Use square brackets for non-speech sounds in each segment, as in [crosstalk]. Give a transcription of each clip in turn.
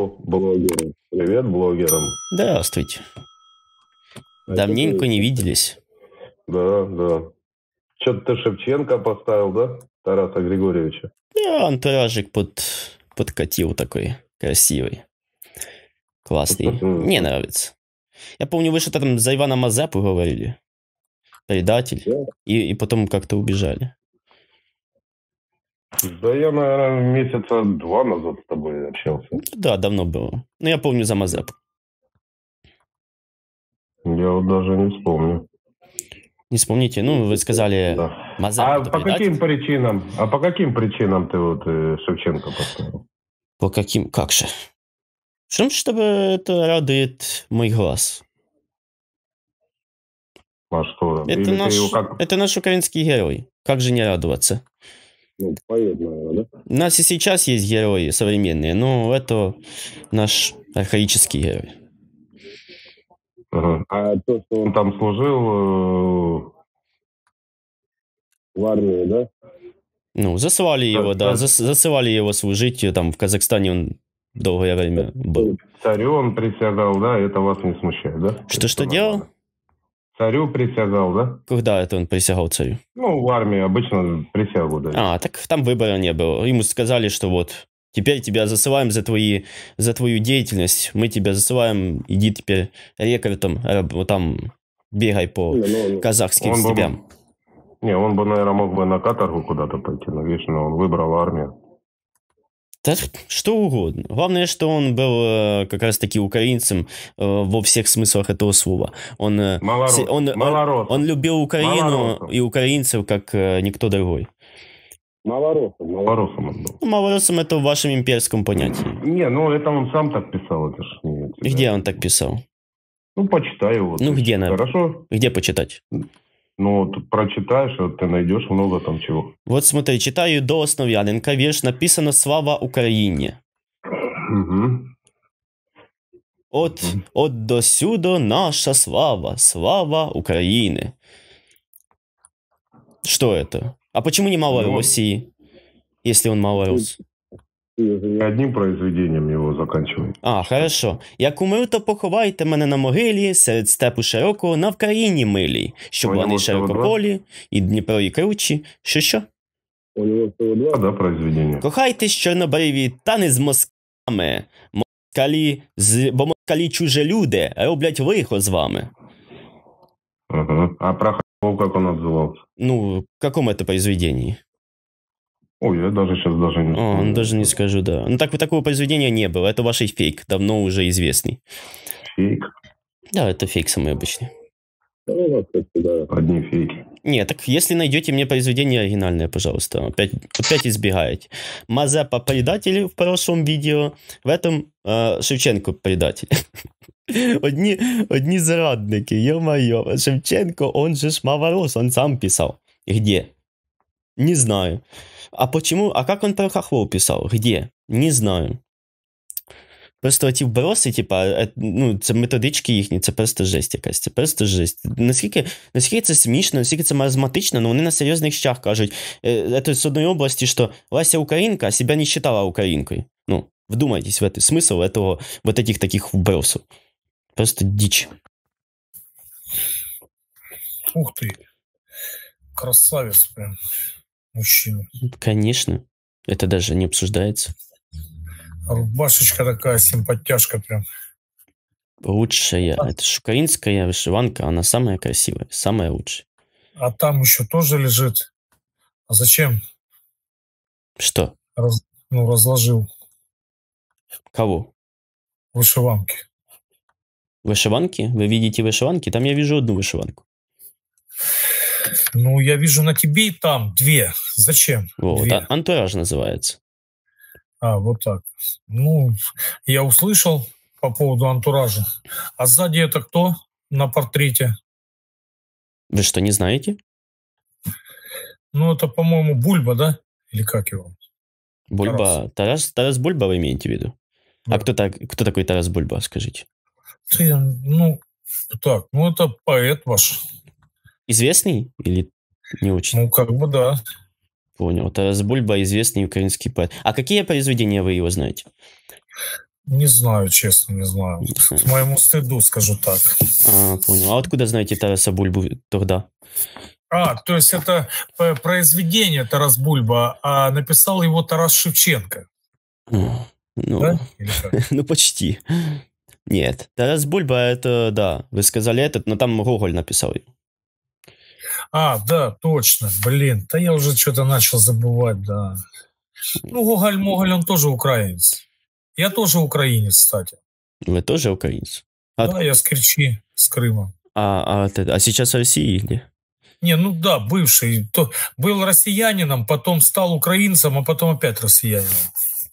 Алло, Привет блогерам. Да, Здравствуйте. А Давненько не виделись. Да, да. Что-то ты Шевченко поставил, да? Тараса Григорьевича. Да, антуражик под, подкатил такой красивый. Классный. Мне нравится. Я помню, вы что-то там за Ивана Мазепу говорили. Предатель. Да. И, и потом как-то убежали. Да я, наверное, месяца два назад с тобой общался. Ну да, давно было. Но ну, я помню за Мазеп. Я вот даже не вспомню. Не вспомните, ну, вы сказали да. Мазеп. А по каким причинам? А по каким причинам ты вот э, Шевченко поставил? По каким? Как же? чем ж тебе это радует мой глаз? А что? Это, наш, как... это наш украинский герой. Как же не радоваться? Ну, поэт, наверное, да? У нас и сейчас есть герои современные, но это наш архаический герой. Ага. А то, что он там служил э, в армии, да? Ну, засывали его, да, зас, засывали его служить, э, там, в Казахстане он долгое время э, был. Царю он приседал, да, это вас не смущает, да? Что, что делал? Царю присягал, да? Когда это он присягал царю? Ну, в армии обычно присягу дают. А, так там выбора не было. Ему сказали, что вот, теперь тебя засылаем за, твои, за твою деятельность, мы тебя засылаем, иди теперь рекордом, вот там бегай по не, ну, казахским он степям. Бы, не, он бы, наверное, мог бы на каторгу куда-то пойти, но, видишь, но он выбрал армию. Да что угодно. Главное, что он был э, как раз-таки украинцем э, во всех смыслах этого слова. Он, э, малород, он, он, он любил Украину малород. и украинцев, как никто другой. Малоросом. Малоросом он был. Малоросом это в вашем имперском понятии. Не, ну это он сам так писал. Это ж не Где он так писал? Ну, почитай его. Ну, где надо? Хорошо. Где почитать? Ну, тут прочитаешь, вот ты найдешь много там чего. Вот смотри, читаю до Основяненка вірш, написано «Слава Украине. Угу. От, угу. от досюдо наша слава, слава Украины. Что это? А почему не малорусии, ну, если он малорус? Ну, не одним произведением его заканчиваю. А, хорошо. Як умир, то поховайте мене на могилі серед степу широкого на Вкраїні милій, щоб вони широкополі, і Дніпро, і кручі, що що? У нього всього два, да, произведення? Кохайтесь чорнобриві, та не з москами. Москалі, з... бо москалі чуже люди, роблять лихо з вами. Ага. А про Хохол, як він називався? Ну, в якому це произведенні? Ой, я даже сейчас даже не скажу. Ну, а, даже не скажу, да. Ну, так, такого произведения не было. Это ваш фейк, давно уже известный. Фейк? Да, это фейк самый обычный. Да, у ну одни фейки. Нет, так если найдете мне произведение оригинальное, пожалуйста. Опять, опять избегаете. Мазепа предатель в прошлом видео. В этом э, Шевченко предатель. [laughs] одни, одни зрадники, ё-моё. Шевченко, он же Шмаворос, он сам писал. Где? Не знаю. А почему? А как он про хохлов писал? Где? Не знаю. Просто эти вброси, типа, э, ну, це методички їхні, это просто жесть якась, це просто жесть. Насколько, насколько это смешно, насколько это маразматично, но они на серйозних щах кажуть. Це э, з одної області, що Лася Українка а себя не считала украинкой. Ну, вдумайтесь в это, смысл этого, вот этих таких вбросов. Просто дичь. Ух ты. Красавец прям мужчину. Конечно, это даже не обсуждается. Рубашечка такая симпатяшка прям. Лучшая. А. Это шукаринская вышиванка, она самая красивая, самая лучшая. А там еще тоже лежит. А зачем? Что? Раз, ну, разложил. Кого? Вышиванки. Вышиванки? Вы видите вышиванки? Там я вижу одну вышиванку. Ну, я вижу на тебе и там две. Зачем? Вот, две? А антураж называется. А, вот так. Ну, я услышал по поводу антуража. А сзади это кто на портрете? Вы что, не знаете? Ну, это, по-моему, Бульба, да? Или как его? Бульба. Тарас, Тарас, Тарас Бульба вы имеете в виду? А да. А кто, так, кто такой Тарас Бульба, скажите? Ты, ну, так, ну это поэт ваш. Известный или не очень? Ну, как бы да. Понял. Тарас Бульба – известный украинский поэт. А какие произведения вы его знаете? Не знаю, честно, не знаю. Не знаю. К моему стыду скажу так. А, понял. А откуда знаете Тараса Бульбу тогда? А, то есть это э, произведение Тарас Бульба, а написал его Тарас Шевченко. Ну, да? [laughs] ну почти. Нет, Тарас Бульба это, да, вы сказали этот, но там Гоголь написал его. А, да, точно, блин, да я уже что-то начал забывать, да. Ну, Гоголь-Моголь, он тоже украинец. Я тоже украинец, кстати. Вы тоже украинец? А... Да, я с Керчи, с Крыма. А, а, а сейчас в России или? Не, ну да, бывший. То, был россиянином, потом стал украинцем, а потом опять россиянином.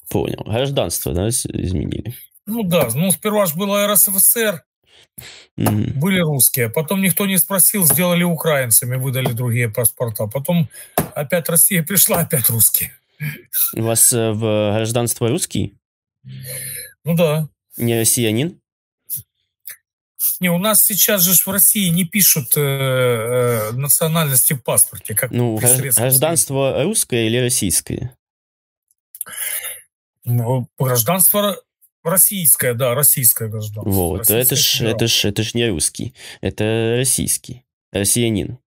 Понял. Гражданство, да, изменили? Ну да, ну сперва же было РСФСР, были русские. Потом никто не спросил, сделали украинцами, выдали другие паспорта. Потом опять Россия пришла, опять русские. У вас э, в гражданство русский? Ну да. Не россиянин? Не, у нас сейчас же в России не пишут э, э, национальности в паспорте. Как ну, гражданство русское или российское? Ну, гражданство Российская, да, российская гражданство. Вот, российская это ж, это ж, это ж не русский, это российский, россиянин.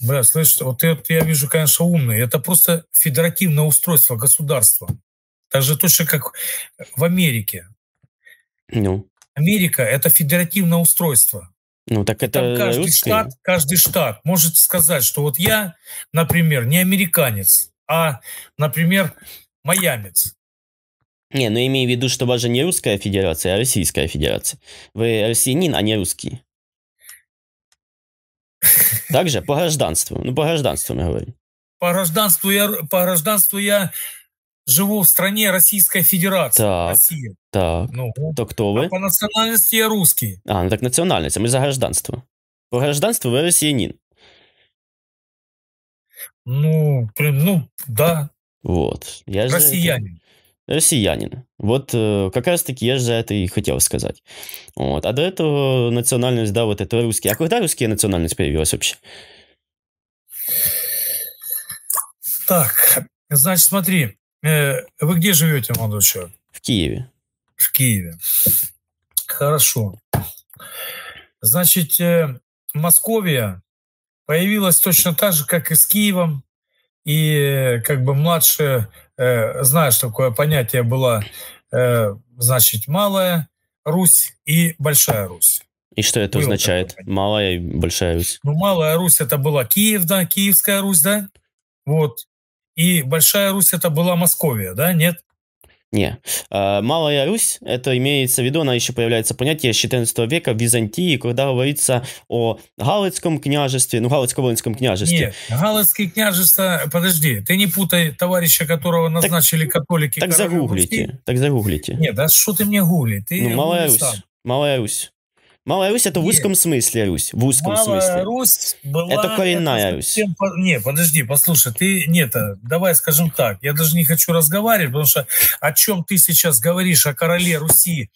Бля, слышишь, вот это я вижу, конечно, умный. Это просто федеративное устройство государства. Так же точно, как в Америке. Ну. Америка – это федеративное устройство. Ну, так это Там каждый русская. штат, каждый штат может сказать, что вот я, например, не американец, а, например, майамец. Не, ну имею в виду, что вас же не русская федерация, а российская федерация. Вы россиянин, а не русский. Также по гражданству. Ну, по гражданству мы говорим. По гражданству я, по гражданству я живу в стране Российской Федерации. Так, Россия. так. Ну, То кто вы? А по национальности я русский. А, ну так национальность, а мы за гражданство. По гражданству вы россиянин. Ну, блин, ну, да. Вот. Я Россиянин. Же, россиянин. Вот э, как раз-таки я же за это и хотел сказать. Вот. А до этого национальность, да, вот это русский. А когда русская национальность появилась вообще? Так, значит, смотри, э, вы где живете, молодой человек? В Киеве. В Киеве. Хорошо. Значит, э, Московия появилась точно так же, как и с Киевом. И как бы младшая Э, знаешь, такое понятие было, э, значит, малая Русь и большая Русь. И что это Был означает? Малая и Большая Русь. Ну, Малая Русь это была Киев, да, Киевская Русь, да. Вот. И Большая Русь это была Московия, да, нет? Не. Малая Русь, это имеется в виду, она еще появляется понятие с 14 века в Византии, когда говорится о Галицком княжестве, ну, Галицко-Волинском княжестве. Нет, Галицкое княжество, подожди, ты не путай товарища, которого назначили так, католики. Так загуглите, Руси. так загуглите. Нет, да что ты мне гугли? Ты ну, Малая Русь, Малая Русь. Малая Русь это в узком Нет. смысле Русь. В узком Малая смысле. Русь была... Это коренная это Русь. Не, подожди, послушай, ты... Нет, э, давай скажем так. Я даже не хочу разговаривать, потому что о чем ты сейчас говоришь, о короле Руси,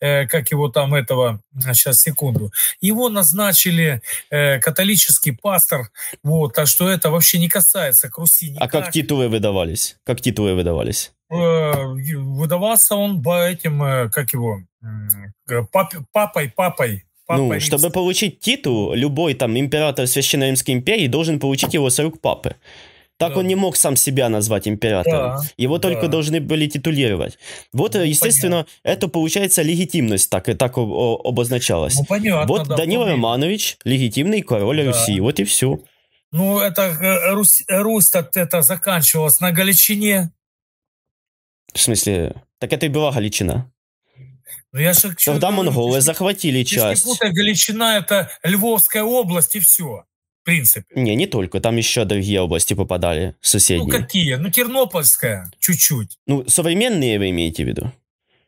э, как его там этого... Сейчас, э, секунду. Его назначили э, католический пастор, вот, так что это вообще не касается к Руси никак. А как титулы выдавались? Как титулы выдавались? Э, выдавался он по этим, как его, Э, пап, папой, папой. Папа ну, Римс... чтобы получить титул, любой там император Священной Римской империи должен получить его с рук папы. Так да. он не мог сам себя назвать императором. Да, Его только да. должны были титулировать. Вот, э, ну, естественно, понятно. это получается легитимность, так и э, так обозначалось. Ну, понятно, вот да, Данил помню. Романович, легитимный король да. Руси. Вот и все. Ну, это Русь, Русь это заканчивалась на Галичине. В смысле? Так это и была Галичина. Но ну, я же, Когда монголы захватили часть. Если величина – это Львовская область и все. В принципе. Не, не только. Там еще другие области попадали, ну, соседние. Ну, какие? Ну, Тернопольская чуть-чуть. Ну, современные вы имеете в виду?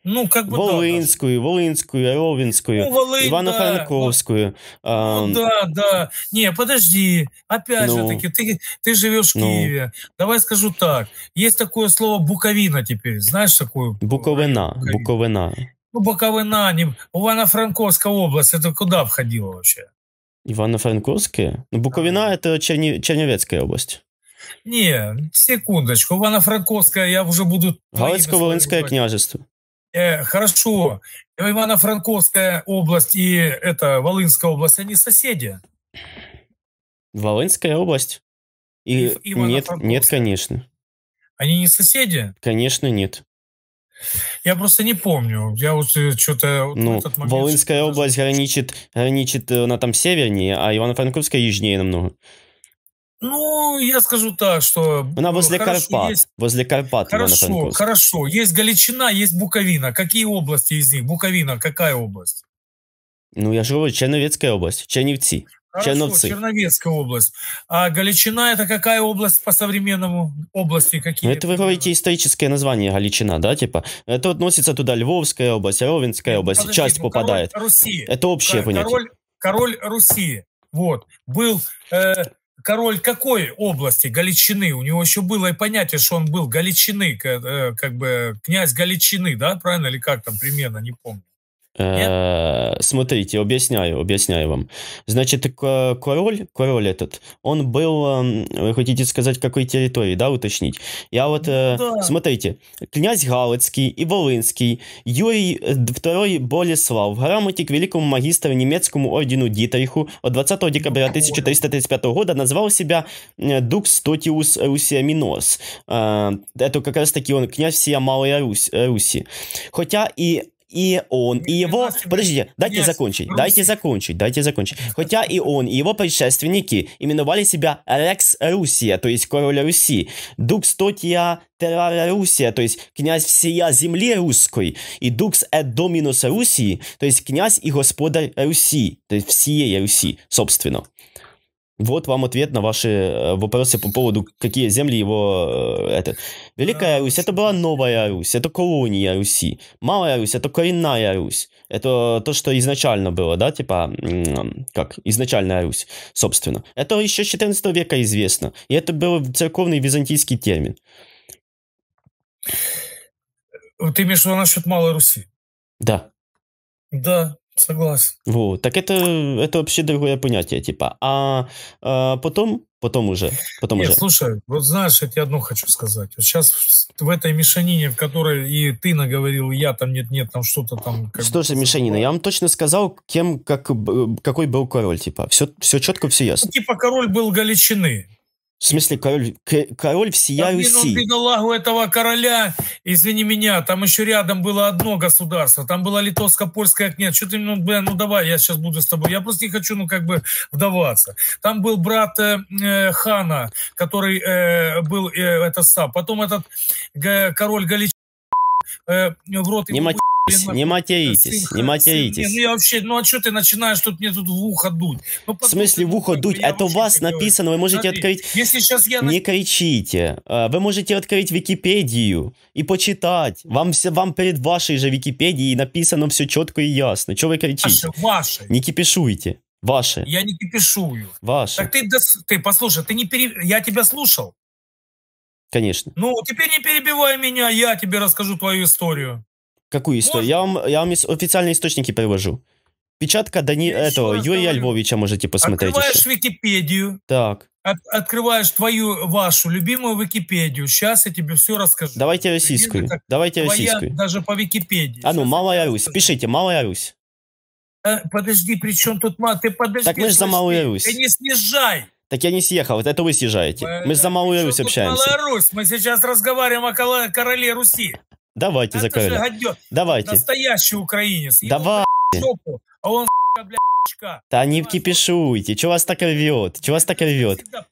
Ну, как бы Волынскую, да, Волынскую, Ровенскую, ну, Волынь, Ивано-Франковскую. Да. Эм... Ну, да, да. Не, подожди. Опять ну, же таки, ты, ты живешь в ну, Киеве. Давай скажу так. Есть такое слово «буковина» теперь. Знаешь такое? буковина. буковина. Ну, боковой наним. Ивано-Франковская область, это куда входило вообще? Ивано-Франковская? Ну, Буковина – это Черни... Чернівецкая область. Не, секундочку, Ивано-Франковская, я уже буду... Галицко-Волынское княжество. Э, хорошо, Ивано-Франковская область и это Волынская область, они соседи. Волынская область? И, и нет, нет, конечно. Они не соседи? Конечно, нет. Я просто не помню. Я вот э, что-то... Ну, этот Волынская область граничит, граничит, э, на там севернее, а Ивано-Франковская южнее намного. Ну, я скажу так, что... Она возле хорошо, Карпат. Есть... Возле Карпат. Хорошо, хорошо. Есть Галичина, есть Буковина. Какие области из них? Буковина, какая область? Ну, я живу в Черновецкая область. Черневцы. Хорошо, Черновецкая область. А Галичина – это какая область по современному области? Какие ну, это вы говорите историческое название Галичина, да, типа? Это относится туда Львовская область, Ровенская ну, область, подожди, часть ну, попадает. Король Руси. Это общее король, понятие. Король, король Руси, вот, был э, король какой области? Галичины. У него еще было и понятие, что он был Галичины, как, э, как бы князь Галичины, да, правильно? Или как там примерно, не помню. Нет? Э, смотрите, объясняю, объясняю вам. Значит, король, король этот, он был, эм, вы хотите сказать, какой территории, да, уточнить? Я вот, э, ну да. смотрите, князь Галицкий и Волынский, Юрий II э, Болеслав, грамоте к великому магистру немецкому ордену Дитриху от 20 ну, декабря 1335 года назвал себя Дукс Тотиус Русия Минос. Это как раз таки он князь всея Малой Руси. Хотя и и он, и его... Подождите, дайте закончить, дайте закончить, дайте закончить. Хотя и он, и его предшественники именовали себя Рекс Русия, то есть король Руси, Дукстотия Террара Русия, то есть князь всея земли русской, и Дукс Эдоминус Русии, то есть князь и господар Руси, то есть всей Руси, собственно. Вот вам ответ на ваши э, вопросы по поводу, какие земли его... Э, это. Великая Русь — это была новая Русь, это колония Руси. Малая Русь — это коренная Русь. Это то, что изначально было, да, типа, как, изначальная Русь, собственно. Это еще с 14 века известно, и это был церковный византийский термин. Ты имеешь в виду насчет Малой Руси? Да. Да, Согласен. Вот. Так это, это вообще другое понятие, типа. А, а потом, потом уже, потом Нет, уже. слушай, вот знаешь, я тебе одно хочу сказать. Вот сейчас в этой мешанине, в которой и ты наговорил, и я там нет-нет, там что-то там... что же мешанина? Я вам точно сказал, кем, как, какой был король, типа. Все, все четко, все ну, ясно. Ну, типа король был Галичины. В смысле, король, король всея там, Руси. лагу этого короля, извини меня, там еще рядом было одно государство, там было литовско-польское князь. Что ты, ну, блин, ну давай, я сейчас буду с тобой. Я просто не хочу, ну, как бы вдаваться. Там был брат э, э хана, который э, был, э, это сам. Потом этот э, король Галич э, в рот... Не ему материтесь, не материтесь, не материтесь. ну я вообще, ну а что ты начинаешь тут мне тут в ухо дуть? Ну, в смысле в ну, ухо дуть? Это у вас написано, вы можете Смотри, открыть... Если сейчас я... Не кричите. А, вы можете открыть Википедию и почитать. Вам, все, вам перед вашей же Википедией написано все четко и ясно. Чего вы кричите? Ваши, ваши. Не кипишуйте. Ваши. Я не кипишую. Ваши. Так ты, ты послушай, ты не пере... я тебя слушал. Конечно. Ну, теперь не перебивай меня, я тебе расскажу твою историю. Какую историю? Я вам, я вам официальные источники привожу. Печатка Дани... этого, Юрия Львовича можете посмотреть. Открываешь еще. Википедию. Так. От, открываешь твою, вашу любимую Википедию. Сейчас я тебе все расскажу. Давайте российскую. Википедия, Давайте твоя, российскую. Даже по Википедии. А ну, Сейчас Малая Русь. Расскажу. Пишите, Малая Русь. А, подожди, при чем тут Малая? Ты подожди. Так мы же за Малую Русь. Ты не снижай. Так я не съехал, это вы съезжаете. Мы за э, Малую Русь общаемся. Малая Русь, мы сейчас разговариваем о короле Руси. Давайте Это закрыли. гадё, Давайте. Настоящий украинец. Давай. Блядь, жопу, а он, блядь, очка. Да не кипишуйте. Че вас так рвет? Че вас так рвет? Всегда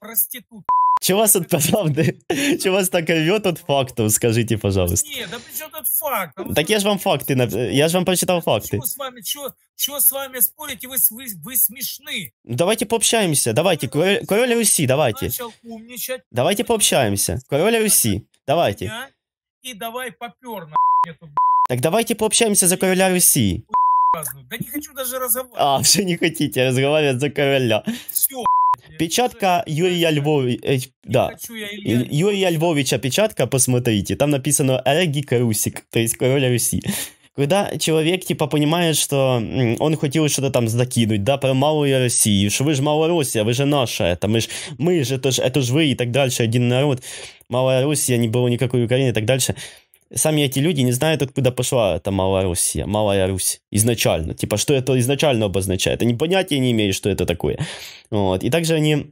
Че вас от правды? Че вас так рвет от фактов? Скажите, пожалуйста. Нет, да при чем тут факт? А так я же вам факты, я же вам прочитал факты. Чего с вами, чего, чего с вами спорите? Вы, вы, вы смешны. Ну, давайте пообщаемся, давайте, король, Руси, давайте. Начал умничать. Давайте пообщаемся, король Руси, давайте. Меня? и давай попер на эту Так давайте пообщаемся за короля Руси. Да не хочу даже разговаривать. А, все не хотите разговаривать за короля. Все. Печатка Юрия Львовича. Э, да. Юрия Львовича печатка, посмотрите. Там написано Эреги Карусик, то есть король Руси когда человек, типа, понимает, что он хотел что-то там закинуть, да, про малую Россию, что вы же Россия, вы же наша, это мы же, мы же, это же, это же вы и так дальше, один народ, Малая Россия не было никакой Украины и так дальше. Сами эти люди не знают, откуда пошла эта малая Россия, Малая Русь изначально. Типа, что это изначально обозначает. Они понятия не имеют, что это такое. Вот. И также они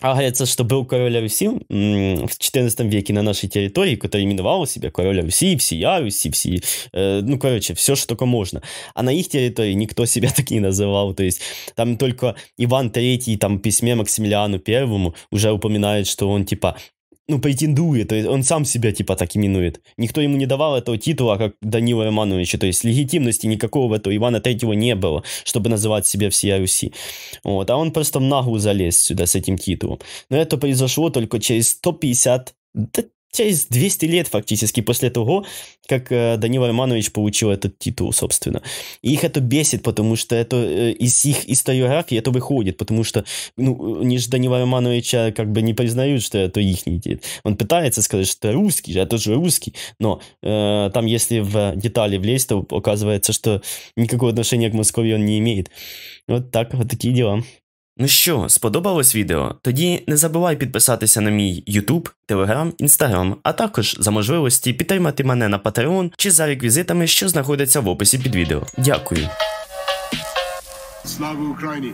а говорится, что был король Руси в 14 веке на нашей территории, который именовал себя король Руси, всея Руси, все, э, ну, короче, все, что только можно. А на их территории никто себя [laughs] так не называл, то есть там только Иван III там в письме Максимилиану Первому уже упоминает, что он типа ну, претендует, то есть он сам себя, типа, так именует. Никто ему не давал этого титула, как Данила Романовичу, то есть легитимности никакого в этого Ивана Третьего не было, чтобы называть себя всея Руси. Вот, а он просто в нагу залез сюда с этим титулом. Но это произошло только через 150, да через 200 лет фактически после того, как э, Данила Романович получил этот титул, собственно. И их это бесит, потому что это э, из их историографии это выходит, потому что ну, э, они же Данила Романовича как бы не признают, что это их дед. Он пытается сказать, что русский же, это же русский, но э, там если в детали влезть, то оказывается, что никакого отношения к Москве он не имеет. Вот так, вот такие дела. Ну що, сподобалось відео? Тоді не забувай підписатися на мій YouTube, Telegram, Instagram, а також за можливості підтримати мене на Patreon чи за реквізитами, що знаходяться в описі під відео. Дякую. Слава Україні!